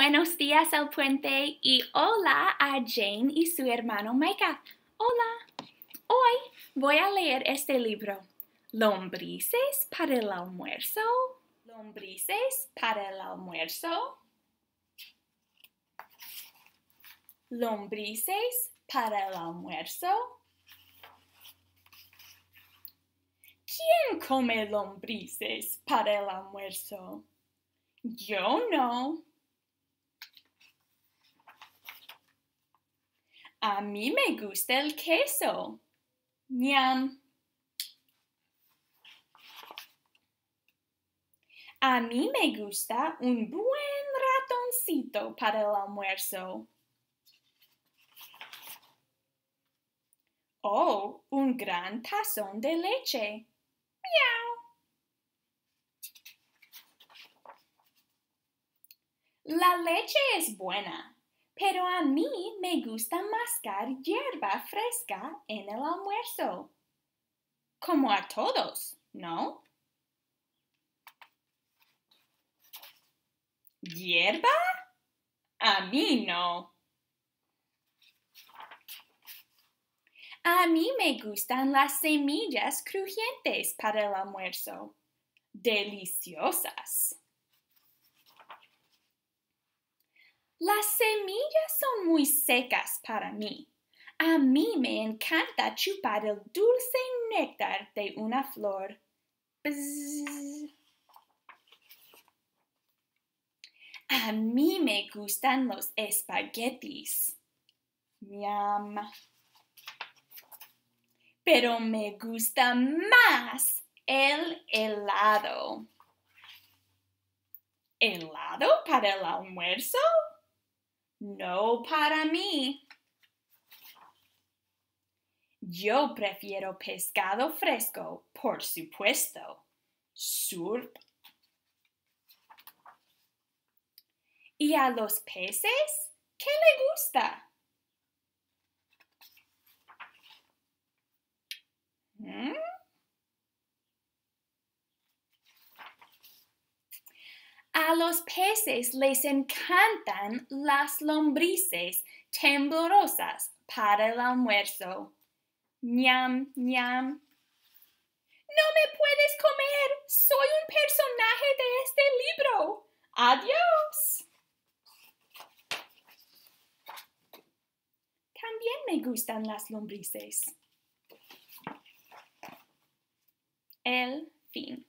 Buenos días al puente y hola a Jane y su hermano Micah. Hola. Hoy voy a leer este libro. Lombrices para el almuerzo. Lombrices para el almuerzo. Lombrices para el almuerzo. ¿Quién come lombrices para el almuerzo? Yo no. A mí me gusta el queso. A mí me gusta un buen ratoncito para el almuerzo. O oh, un gran tazón de leche. ¡Miau! La leche es buena pero a mí me gusta mascar hierba fresca en el almuerzo. Como a todos, ¿no? ¿Hierba? A mí no. A mí me gustan las semillas crujientes para el almuerzo. Deliciosas. Las semillas son muy secas para mí. A mí me encanta chupar el dulce néctar de una flor. A mí me gustan los espaguetis. Miam. Pero me gusta más el helado. ¿Helado para el almuerzo? No para mí. Yo prefiero pescado fresco, por supuesto. Surp. ¿Y a los peces? ¿Qué le gusta? A los peces les encantan las lombrices temblorosas para el almuerzo. ñam, ñam. No me puedes comer. Soy un personaje de este libro. Adiós. También me gustan las lombrices. El fin.